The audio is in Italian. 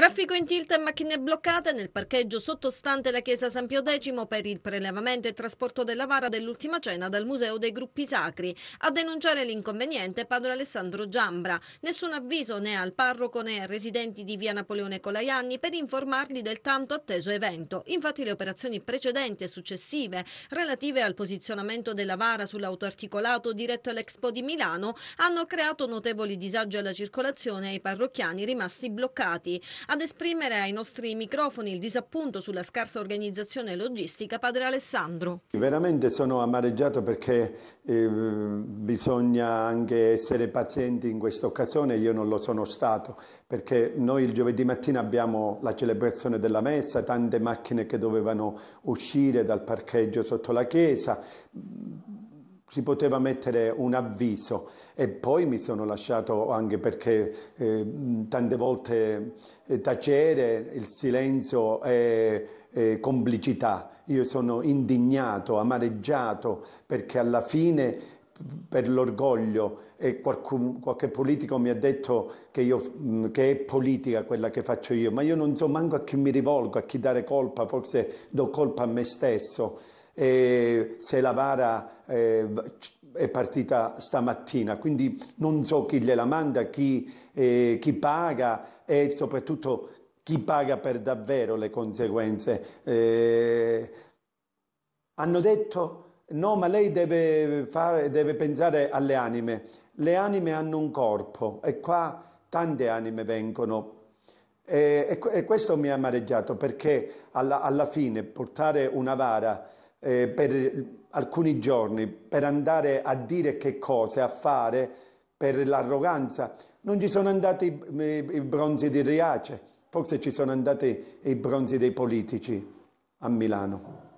Traffico in tilt e macchine bloccate nel parcheggio sottostante la chiesa San Pio X per il prelevamento e trasporto della vara dell'ultima cena dal Museo dei Gruppi Sacri. A denunciare l'inconveniente padre Alessandro Giambra. Nessun avviso né al parroco né ai residenti di via Napoleone Colaianni per informarli del tanto atteso evento. Infatti le operazioni precedenti e successive relative al posizionamento della vara sull'autoarticolato diretto all'Expo di Milano hanno creato notevoli disagi alla circolazione e ai parrocchiani rimasti bloccati ad esprimere ai nostri microfoni il disappunto sulla scarsa organizzazione logistica padre Alessandro. Veramente sono amareggiato perché eh, bisogna anche essere pazienti in questa occasione, io non lo sono stato perché noi il giovedì mattina abbiamo la celebrazione della messa, tante macchine che dovevano uscire dal parcheggio sotto la chiesa, si poteva mettere un avviso e poi mi sono lasciato anche perché eh, tante volte eh, tacere, il silenzio è, è, complicità. Io sono indignato, amareggiato perché alla fine per l'orgoglio e qualcun, qualche politico mi ha detto che, io, che, è politica quella che faccio io, ma io non so manco a chi mi rivolgo, a chi dare colpa, forse do colpa a me stesso e se la vara eh, è partita stamattina, quindi non so chi gliela manda, chi, eh, chi paga e soprattutto chi paga per davvero le conseguenze. Eh, hanno detto no, ma lei deve, fare, deve pensare alle anime. Le anime hanno un corpo e qua tante anime vengono e, questo mi ha amareggiato perché alla, alla, fine portare una vara eh, per alcuni giorni per andare a dire che cose, a fare, per l'arroganza. Non ci sono andati eh, i bronzi di Riace, forse ci sono andati i bronzi dei politici a Milano.